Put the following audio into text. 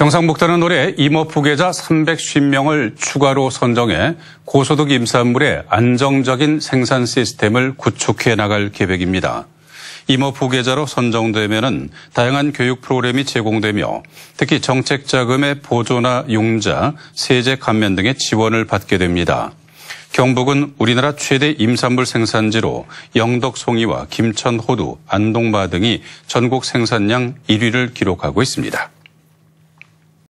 경상북도는 올해 임업후계자 3 1 0명을 추가로 선정해 고소득 임산물의 안정적인 생산 시스템을 구축해 나갈 계획입니다. 임업후계자로 선정되면 다양한 교육 프로그램이 제공되며 특히 정책자금의 보조나 용자, 세제 감면 등의 지원을 받게 됩니다. 경북은 우리나라 최대 임산물 생산지로 영덕송이와 김천호두, 안동마 등이 전국 생산량 1위를 기록하고 있습니다.